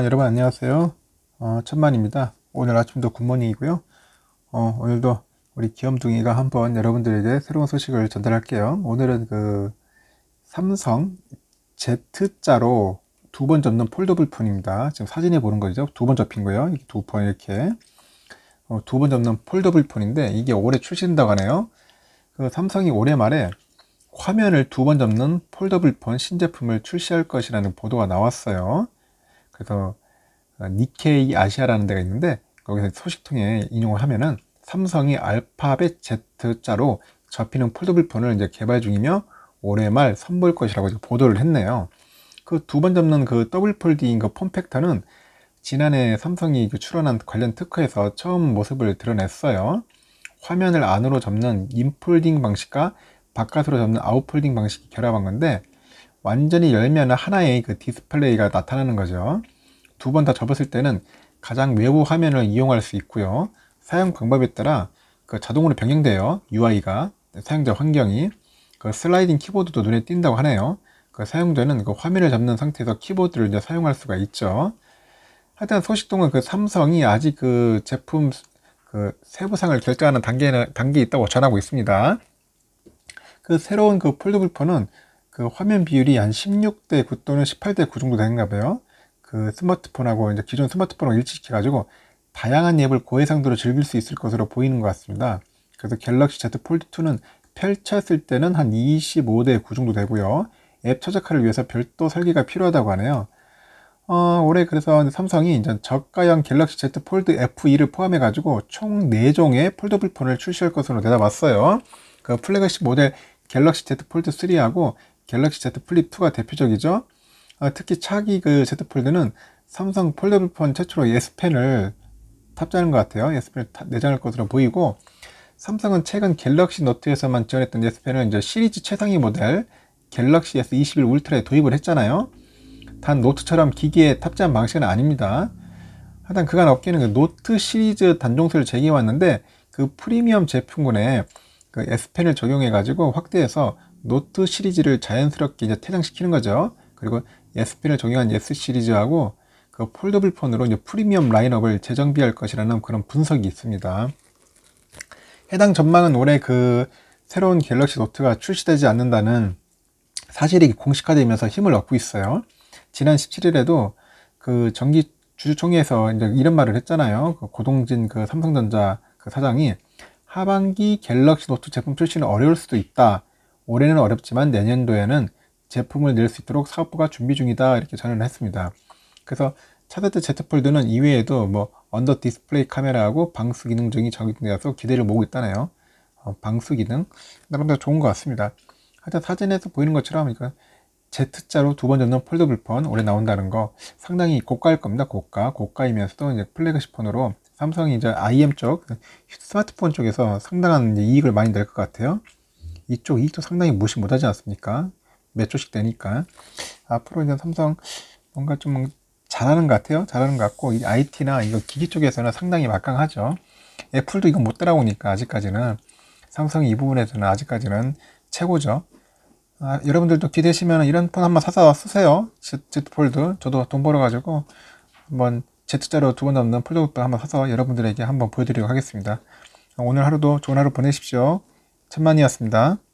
아, 여러분 안녕하세요 어, 천만입니다 오늘 아침도 굿모닝이고요 어, 오늘도 우리 귀염둥이가 한번 여러분들에게 새로운 소식을 전달할게요 오늘은 그 삼성 Z자로 두 번 접는 폴더블 폰입니다 지금 사진에 보는 거죠 두 번 접힌 거예요 두 번 이렇게 어, 두번 접는 폴더블 폰인데 이게 올해 출시된다고 하네요 그 삼성이 올해 말에 화면을 두 번 접는 폴더블 폰 신제품을 출시할 것이라는 보도가 나왔어요 그래서 어, 니케이 아시아라는 데가 있는데 거기서 소식통에 인용을 하면은 삼성이 알파벳 Z자로 접히는 폴더블 폰을 이제 개발 중이며 올해 말 선보일 것이라고 보도를 했네요. 그 두 번 접는 그 더블 폴딩 그 폼팩터는 지난해 삼성이 그 출원한 관련 특허에서 처음 모습을 드러냈어요. 화면을 안으로 접는 인폴딩 방식과 바깥으로 접는 아웃폴딩 방식이 결합한 건데 완전히 열면 하나의 그 디스플레이가 나타나는 거죠. 두 번 다 접었을 때는 가장 외부 화면을 이용할 수 있고요. 사용 방법에 따라 그 자동으로 변경돼요. UI가 네, 사용자 환경이 그 슬라이딩 키보드도 눈에 띈다고 하네요. 그 사용자는 그 화면을 잡는 상태에서 키보드를 이제 사용할 수가 있죠. 하여튼 소식동은 그 삼성이 아직 그 제품 그 세부상을 결정하는 단계는 단계에 있다고 전하고 있습니다. 그 새로운 그폴드블폰은 그 화면 비율이 한 16대 9 또는 18대 9 정도 되는가 봐요. 그 스마트폰하고 이제 기존 스마트폰하고 일치시켜가지고 다양한 앱을 고해상도로 즐길 수 있을 것으로 보이는 것 같습니다. 그래서 갤럭시 Z 폴드2는 펼쳤을 때는 한 25대 9 정도 되고요. 앱 최적화를 위해서 별도 설계가 필요하다고 하네요. 어, 올해 그래서 삼성이 이제 저가형 갤럭시 Z 폴드 F2를 포함해가지고 총 4종의 폴더블 폰을 출시할 것으로 내다봤어요. 그 플래그십 모델 갤럭시 Z 폴드 3하고 갤럭시 Z 플립2가 대표적이죠. 아, 특히 차기 그 Z 폴드는 삼성 폴더블폰 최초로 예스펜을 탑재하는 것 같아요. 예스펜을 내장할 것으로 보이고 삼성은 최근 갤럭시 노트에서만 지원했던 예스펜을 이제 시리즈 최상위 모델 갤럭시 S21 울트라에 도입을 했잖아요. 단 노트처럼 기기에 탑재한 방식은 아닙니다. 하여튼 그간 업계는 그 노트 시리즈 단종소를 제기해왔는데 그 프리미엄 제품군에 그 S펜을 적용해가지고 확대해서 노트 시리즈를 자연스럽게 이제 퇴장시키는 거죠. 그리고 SP를 종용한 예스 시리즈하고 그 폴더블 폰으로 이제 프리미엄 라인업을 재정비할 것이라는 그런 분석이 있습니다. 해당 전망은 올해 그 새로운 갤럭시 노트가 출시되지 않는다는 사실이 공식화되면서 힘을 얻고 있어요. 지난 17일에도 그전기 주주총회에서 이제 이런 말을 했잖아요. 그 고동진 그 삼성전자 그 사장이 하반기 갤럭시 노트 제품 출시는 어려울 수도 있다. 올해는 어렵지만 내년도에는 제품을 낼 수 있도록 사업부가 준비 중이다 이렇게 전언을 했습니다. 그래서 차세대 제트폴드는 이외에도 뭐 언더 디스플레이 카메라하고 방수 기능 등이 적용되어서 기대를 모으고 있다네요. 어, 방수 기능 나름대로 좋은 것 같습니다. 하여튼 사진에서 보이는 것처럼 이거 Z자로 두 번 접는 폴더블 폰 올해 나온다는 거 상당히 고가일 겁니다. 고가 고가이면서도 이제 플래그십 폰으로 삼성이 이제 IM 쪽 스마트폰 쪽에서 상당한 이익을 많이 낼 것 같아요. 이쪽 이익도 상당히 무시 못하지 않습니까? 몇 조씩 되니까 앞으로 이제 삼성 뭔가 좀 잘하는 것 같아요. 잘하는 것 같고 이 IT나 이거 기기 쪽에서는 상당히 막강하죠. 애플도 이거 못 따라오니까 아직까지는 삼성이 이 부분에서는 아직까지는 최고죠. 아, 여러분들도 기대시면 이런 폰 한번 사서 쓰세요. Z, Z 폴드 저도 돈 벌어가지고 한번 Z자로 두 번 넘는 폴더북 한번 사서 여러분들에게 한번 보여드리도록 하겠습니다. 오늘 하루도 좋은 하루 보내십시오. 천만이었습니다.